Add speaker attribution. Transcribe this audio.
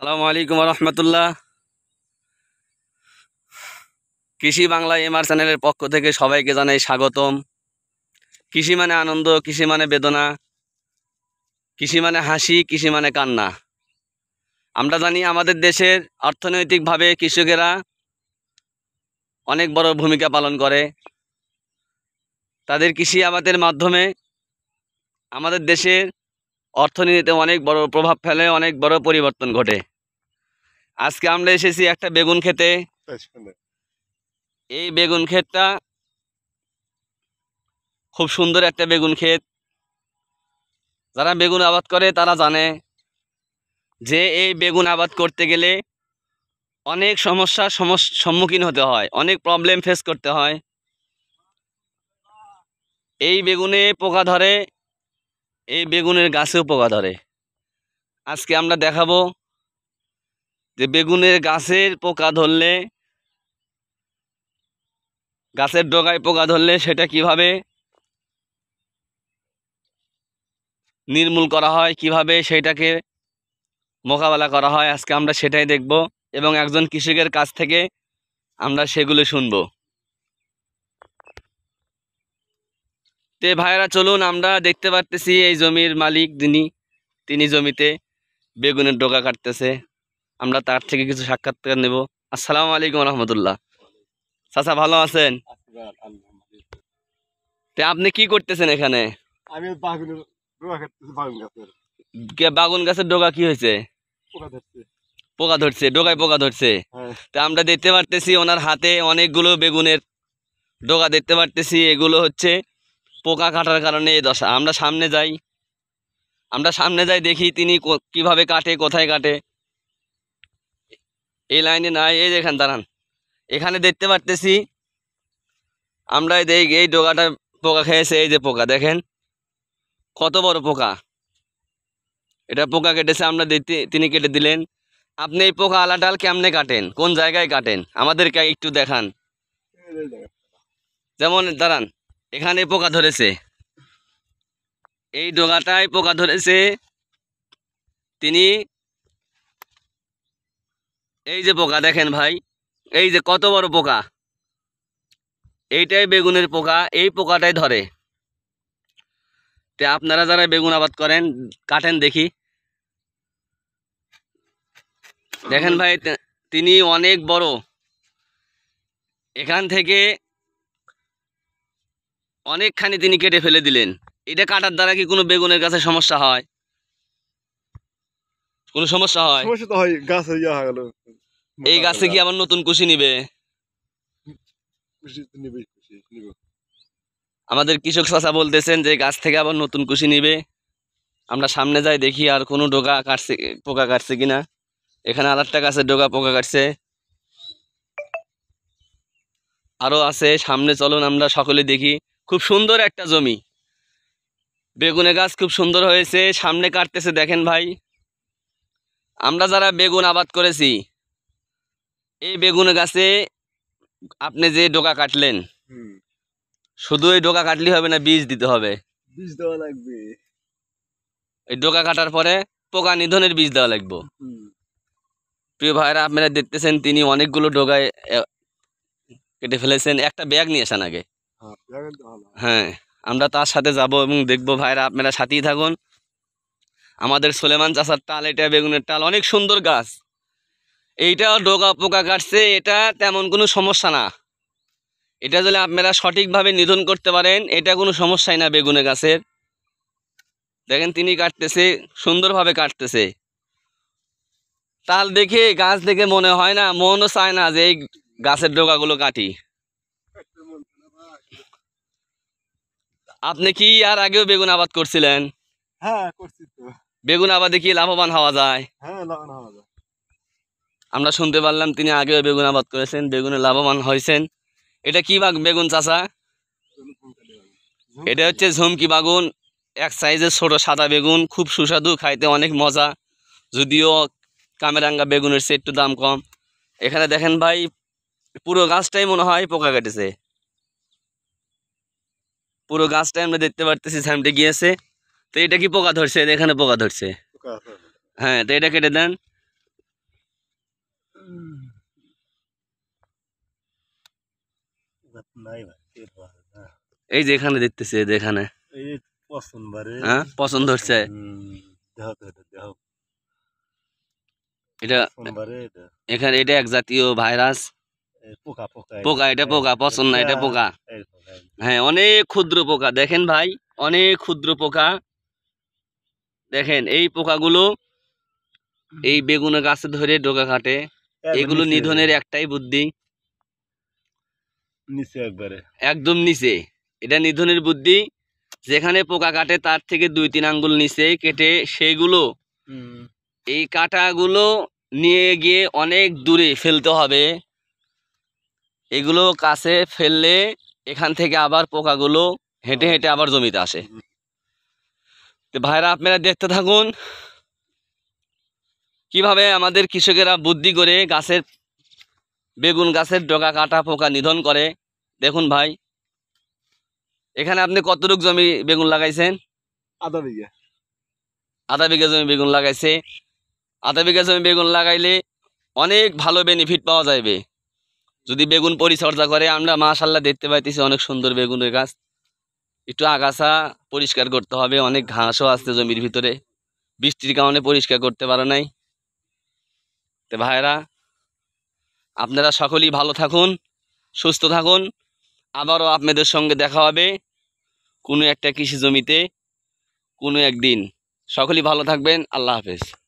Speaker 1: আসসালামু আলাইকুম রহমতুল্লাহ কৃষি বাংলা এমআর চ্যানেলের পক্ষ থেকে সবাইকে জানাই স্বাগতম কৃষি মানে আনন্দ কৃষি মানে বেদনা কৃষি মানে হাসি কৃষি মানে কান্না আমরা জানি আমাদের দেশের অর্থনৈতিকভাবে কৃষকেরা অনেক বড় ভূমিকা পালন করে তাদের কৃষি আবাদের মাধ্যমে আমাদের দেশের অর্থনীতিতে অনেক বড় প্রভাব ফেলে অনেক বড় পরিবর্তন ঘটে আজকে আমরা এসেছি একটা বেগুন খেতে এই বেগুন ক্ষেতটা খুব সুন্দর একটা বেগুন ক্ষেত যারা বেগুন আবাদ করে তারা জানে যে এই বেগুন আবাদ করতে গেলে অনেক সমস্যার সম্মুখীন হতে হয় অনেক প্রবলেম ফেস করতে হয় এই বেগুনে পোকা ধরে এই বেগুনের গাছেও পোকা ধরে আজকে আমরা দেখাবো যে বেগুনের গাছের পোকা ধরলে গাছের ডগায় পোকা ধরলে সেটা কিভাবে নির্মূল করা হয় কিভাবে সেটাকে মোকাবেলা করা হয় আজকে আমরা সেটাই দেখব এবং একজন কৃষকের কাছ থেকে আমরা সেগুলো শুনব তে ভাইরা চলুন আমরা দেখতে পারতেছি এই জমির মালিক যিনি তিনি জমিতে বেগুনের ডোকা কাটতেছে আমরা তার থেকে কিছু সাক্ষাৎকার নেব আসসালাম আলাইকুম রহমতুল্লাহ চাচা ভালো আছেন আপনি কি করতেছেন এখানে বাগুন গাছের ডোগা কি হয়েছে পোকা ধরছে ডোগায় পোকা ধরছে হ্যাঁ। তা আমরা দেখতে পারতেছি ওনার হাতে অনেকগুলো বেগুনের ডোগা দেখতে পারতেছি এগুলো হচ্ছে পোকা কাটার কারণে এই দশা আমরা সামনে যাই আমরা সামনে যাই দেখি তিনি কিভাবে কাটে কোথায় কাটে এই লাইনে নাই এই দেখেন দাঁড়ান এখানে দেখতে পারতেছি আমরা এই এই ডোকাটা পোকা খেয়েছে এই যে পোকা দেখেন কত বড় পোকা এটা পোকা কেটেছে আমরা দেখতে তিনি কেটে দিলেন আপনি এই পোকা আলা ডাল কেমনে কাটেন কোন জায়গায় কাটেন আমাদেরকে একটু দেখান যেমন দাঁড়ান এখানে পোকা ধরেছে এই ডোগাটায় পোকা ধরেছে তিনি এই যে পোকা দেখেন ভাই এই যে কত বড় পোকা এইটাই বেগুনের পোকা এই পোকাটাই ধরে তে আপনারা যারা বেগুন আবাদ করেন কাটেন দেখি দেখেন ভাই তিনি অনেক বড় এখান থেকে অনেকখানি তিনি কেটে ফেলে দিলেন এটা কাটার দ্বারা কি কোনো বেগুনের গাছে সমস্যা হয় কোনো সমস্যা হয় সমস্যা তো হয় গাছ হয়ে গেল এই গাছে কি আবার নতুন কুশি নিবে আমাদের কৃষক চাষা বলতেছেন যে গাছ থেকে আবার নতুন কুশি নিবে আমরা সামনে যাই দেখি আর কোনো ডোকা কাটছে পোকা কাটছে কিনা এখানে আর একটা গাছের ডোকা পোকা কাটছে আরও আছে সামনে চলুন আমরা সকলে দেখি খুব সুন্দর একটা জমি বেগুনে গাছ খুব সুন্দর হয়েছে সামনে কাটতেছে দেখেন ভাই আমরা যারা বেগুন আবাদ করেছি এই বেগুন গাছে আপনি যে ডোকা কাটলেন শুধু এই ডোকা কাটলেই হবে না বীজ দিতে হবে বীজ দেওয়া লাগবে এই ডোকা কাটার পরে পোকা নিধনের বীজ দেওয়া লাগবে প্রিয় ভাইরা আপনারা দেখতেছেন তিনি অনেকগুলো ডোকায় কেটে ফেলেছেন একটা ব্যাগ নিয়ে আসেন আগে হ্যাঁ, হ্যাঁ আমরা তার সাথে যাব এবং দেখবো ভাইরা আপনারা সাথেই থাকুন আমাদের সোলেমান চাষার টাল এটা বেগুনের টাল অনেক সুন্দর গাছ এইটাও ডোকা পোকা কাটছে এটা তেমন কোনো সমস্যা না এটা যদি আপনারা সঠিকভাবে নিধন করতে পারেন এটা কোনো সমস্যাই না বেগুনে গাছের দেখেন তিনি কাটতেছে সুন্দরভাবে কাটতেছে তাল দেখে গাছ দেখে মনে হয় না মনও চায় না যে এই গাছের ডোকাগুলো কাটি আপনি কি আর আগেও বেগুন আবাদ করছিলেন হ্যাঁ করছি তো বেগুন আবাদে কি লাভবান হওয়া যায় হ্যাঁ লাভবান হওয়া যায় আমরা শুনতে পারলাম তিনি আগেও বেগুন আবাদ করেছেন বেগুনে লাভবান হয়েছেন এটা কি বাঘ বেগুন চাষা এটা হচ্ছে ঝুমকি বাগুন এক সাইজের ছোট সাদা বেগুন খুব সুস্বাদু খাইতে অনেক মজা যদিও কামেরাঙ্গা বেগুনের চেয়ে একটু দাম কম এখানে দেখেন ভাই পুরো গাছটাই মনে হয় পোকা কেটেছে পুরো গাছটাই আমরা দেখতে পারতেছি স্যামটে গিয়েছে তো এটা কি পোকা ধরছে এখানে পোকা ধরছে হ্যাঁ তো এটা কেটে দেন এই যে এখানে দেখতেছি এখানে হ্যাঁ? পছন্দ হচ্ছে এখানে এটা এক জাতীয় ভাইরাস পোকা এটা পোকা পছন্দ না এটা পোকা হ্যাঁ অনেক ক্ষুদ্র পোকা দেখেন ভাই অনেক ক্ষুদ্র পোকা দেখেন এই পোকাগুলো এই বেগুনের গাছে ধরে ডোকা কাটে হ্যাঁ, মানে এগুলো নিধনের একটাই বুদ্ধি নিচে একবারে একদম নিচে এটা নিধনের বুদ্ধি যেখানে পোকা কাটে তার থেকে দুই তিন আঙ্গুল নিচে কেটে সেগুলো এই কাটাগুলো নিয়ে গিয়ে অনেক দূরে ফেলতে হবে এগুলো কাছে ফেললে এখান থেকে আবার পোকাগুলো হেঁটে হেঁটে আবার জমিতে আসে তো ভাইরা আপনারা দেখতে থাকুন কিভাবে আমাদের কৃষকেরা বুদ্ধি করে গাছের বেগুন গাছের ডগা কাটা পোকা নিধন করে দেখুন ভাই এখানে আপনি কতটুক জমি বেগুন লাগাইছেন আধা বিঘা আধা বিঘা জমি বেগুন লাগাইছে আধা বিঘা জমি বেগুন লাগাইলে অনেক ভালো বেনিফিট পাওয়া যাবে যদি বেগুন পরিচর্যা করে আমরা মাশাল্লাহ দেখতে পাইতেছি অনেক সুন্দর বেগুনের গাছ একটু আগাছা পরিষ্কার করতে হবে অনেক ঘাসও আছে জমির ভিতরে বৃষ্টির কারণে পরিষ্কার করতে পারো নাই তো ভাইরা আপনারা সকলেই ভালো থাকুন সুস্থ থাকুন আবারও আপনাদের সঙ্গে দেখা হবে কোনো একটা কৃষি জমিতে কোনো একদিন সকলেই ভালো থাকবেন আল্লাহ হাফেজ